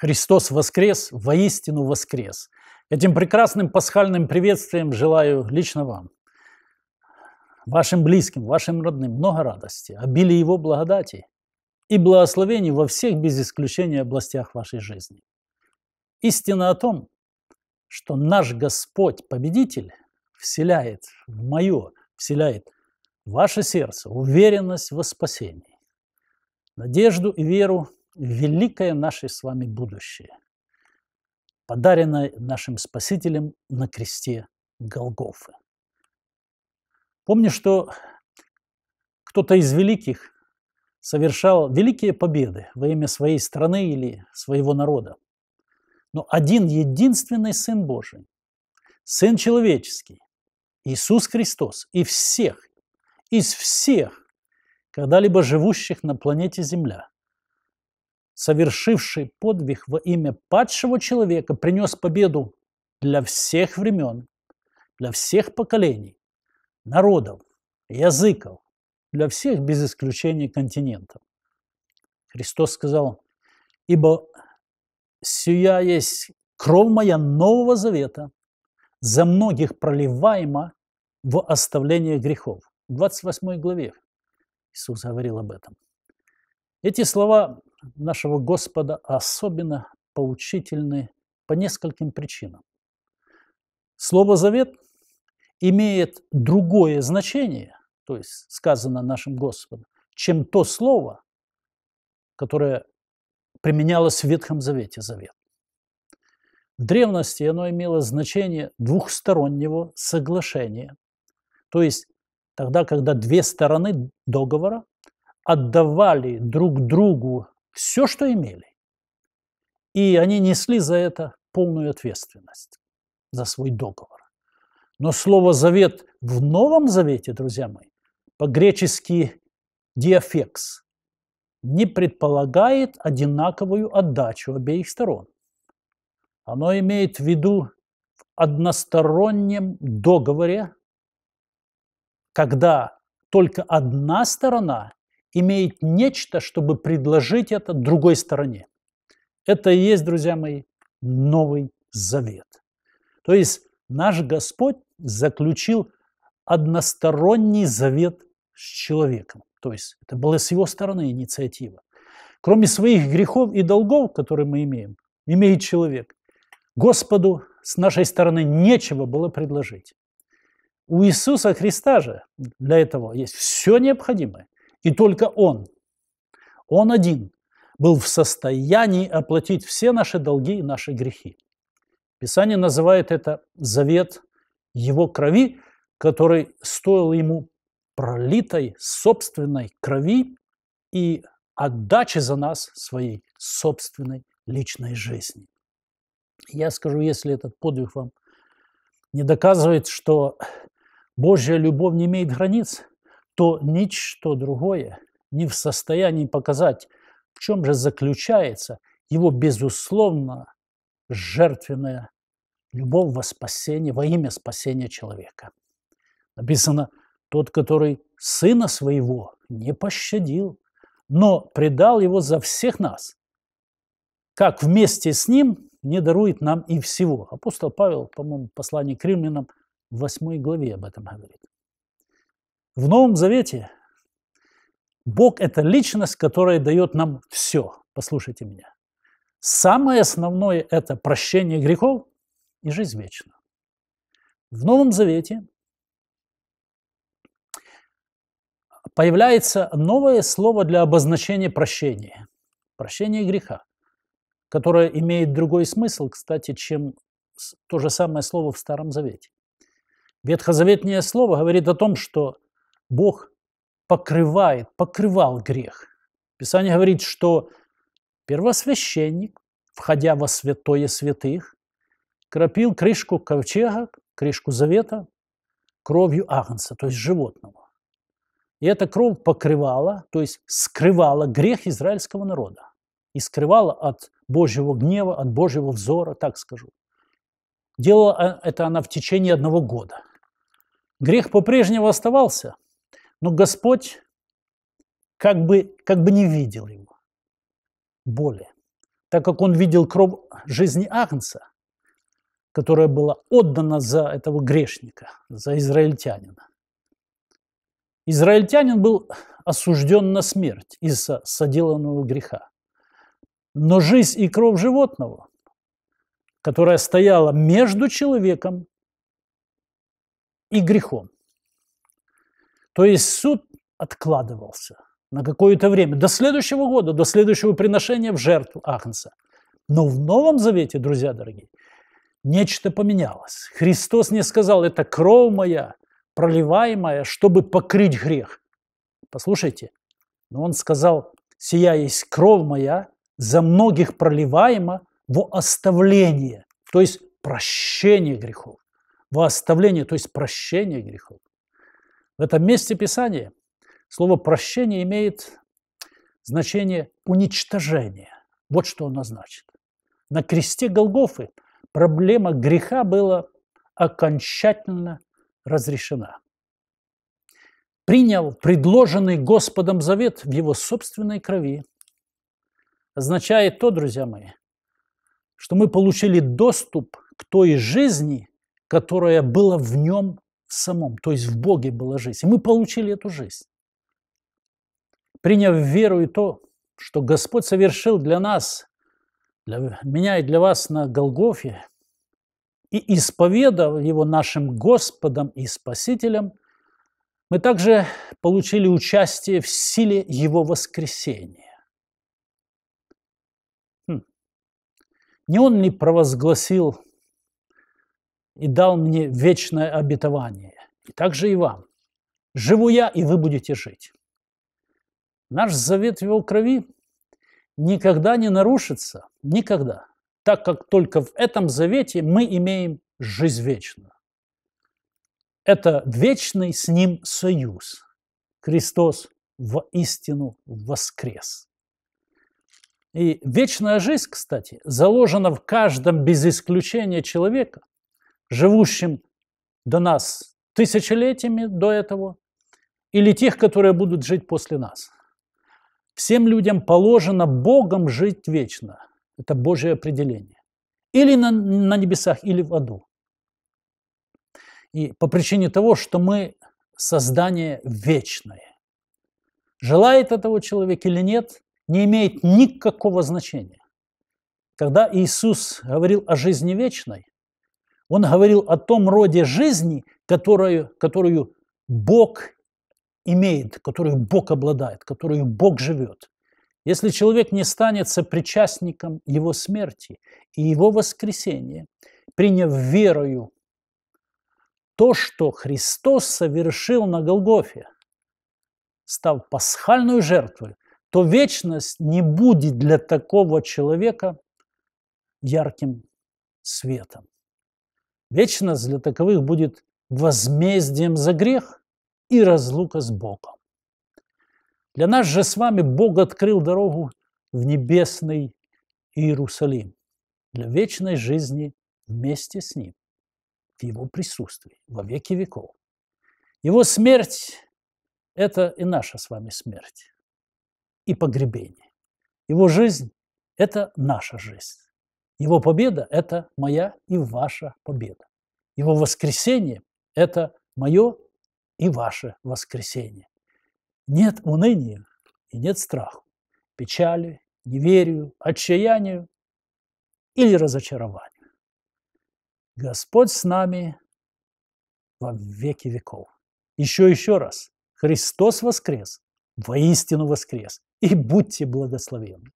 Христос воскрес, воистину воскрес. Этим прекрасным пасхальным приветствием желаю лично вам, вашим близким, вашим родным много радости, обилие Его благодати и благословений во всех без исключения областях вашей жизни. Истина о том, что наш Господь Победитель вселяет в мое, вселяет в ваше сердце уверенность во спасении, надежду и веру великое наше с вами будущее, подаренное нашим Спасителем на кресте Голгофы. Помню, что кто-то из великих совершал великие победы во имя своей страны или своего народа. Но один единственный Сын Божий, Сын Человеческий, Иисус Христос и всех, из всех когда-либо живущих на планете Земля – совершивший подвиг во имя падшего человека, принес победу для всех времен, для всех поколений, народов, языков, для всех без исключения континентов. Христос сказал, «Ибо сия есть кровь моя Нового Завета, за многих проливаема в оставление грехов». В 28 главе Иисус говорил об этом. Эти слова нашего Господа а особенно поучительны по нескольким причинам. Слово «завет» имеет другое значение, то есть сказано нашим Господом, чем то слово, которое применялось в Ветхом Завете завет. В древности оно имело значение двухстороннего соглашения, то есть тогда, когда две стороны договора отдавали друг другу все, что имели. И они несли за это полную ответственность, за свой договор. Но слово «завет» в Новом Завете, друзья мои, по-гречески «диафекс», не предполагает одинаковую отдачу обеих сторон. Оно имеет в виду в одностороннем договоре, когда только одна сторона имеет нечто, чтобы предложить это другой стороне. Это и есть, друзья мои, Новый Завет. То есть наш Господь заключил односторонний завет с человеком. То есть это была с его стороны инициатива. Кроме своих грехов и долгов, которые мы имеем, имеет человек, Господу с нашей стороны нечего было предложить. У Иисуса Христа же для этого есть все необходимое. И только Он, Он один, был в состоянии оплатить все наши долги и наши грехи. Писание называет это завет Его крови, который стоил Ему пролитой собственной крови и отдачи за нас своей собственной личной жизни. Я скажу, если этот подвиг вам не доказывает, что Божья любовь не имеет границ, то ничто другое не в состоянии показать, в чем же заключается его безусловно жертвенная любовь во спасение, во имя спасения человека. Написано, тот, который сына своего не пощадил, но предал его за всех нас, как вместе с ним не дарует нам и всего. Апостол Павел, по-моему, в послании к римлянам в 8 главе об этом говорит. В Новом Завете Бог – это личность, которая дает нам все. Послушайте меня. Самое основное – это прощение грехов и жизнь вечную. В Новом Завете появляется новое слово для обозначения прощения. Прощение греха, которое имеет другой смысл, кстати, чем то же самое слово в Старом Завете. Ветхозаветнее слово говорит о том, что Бог покрывает, покрывал грех. Писание говорит, что первосвященник, входя во святое святых, кропил крышку ковчега, крышку завета, кровью агнца, то есть животного. И эта кровь покрывала, то есть скрывала грех израильского народа. И скрывала от Божьего гнева, от Божьего взора, так скажу. Делала э, это она в течение одного года. Грех по-прежнему оставался – но Господь как бы, как бы не видел его боли. Так как он видел кровь жизни Агнца, которая была отдана за этого грешника, за израильтянина. Израильтянин был осужден на смерть из-за соделанного греха. Но жизнь и кровь животного, которая стояла между человеком и грехом, то есть суд откладывался на какое-то время, до следующего года, до следующего приношения в жертву Агнца. Но в Новом Завете, друзья дорогие, нечто поменялось. Христос не сказал, это кровь моя, проливаемая, чтобы покрыть грех. Послушайте, но он сказал, сия есть кровь моя, за многих проливаема во оставление, то есть прощение грехов. Во оставление, то есть прощение грехов. В этом месте Писания слово «прощение» имеет значение уничтожения. Вот что оно значит. На кресте Голгофы проблема греха была окончательно разрешена. Принял предложенный Господом завет в его собственной крови. Означает то, друзья мои, что мы получили доступ к той жизни, которая была в нем самом, то есть в Боге была жизнь. И мы получили эту жизнь, приняв в веру и то, что Господь совершил для нас, для меня и для вас на Голгофе, и исповедав его нашим Господом и Спасителем, мы также получили участие в силе его воскресения. Хм. Не он ли провозгласил и дал мне вечное обетование. И также и вам. Живу я, и вы будете жить. Наш завет в его крови никогда не нарушится, никогда, так как только в этом завете мы имеем жизнь вечную. Это вечный с ним союз. Христос воистину воскрес. И вечная жизнь, кстати, заложена в каждом без исключения человека, живущим до нас тысячелетиями до этого, или тех, которые будут жить после нас. Всем людям положено Богом жить вечно. Это Божье определение. Или на, на небесах, или в аду. И по причине того, что мы создание вечное. Желает этого человек или нет, не имеет никакого значения. Когда Иисус говорил о жизни вечной, он говорил о том роде жизни, которую, которую Бог имеет, которую Бог обладает, которую Бог живет. Если человек не станет сопричастником его смерти и его воскресения, приняв верою то, что Христос совершил на Голгофе, став Пасхальной жертвой, то вечность не будет для такого человека ярким светом. Вечность для таковых будет возмездием за грех и разлука с Богом. Для нас же с вами Бог открыл дорогу в небесный Иерусалим для вечной жизни вместе с Ним, в Его присутствии, во веки веков. Его смерть – это и наша с вами смерть, и погребение. Его жизнь – это наша жизнь. Его победа – это моя и ваша победа. Его воскресение – это мое и ваше воскресение. Нет уныния и нет страха, печали, неверию, отчаянию или разочарованию. Господь с нами во веки веков. Еще еще раз. Христос воскрес, воистину воскрес. И будьте благословенны.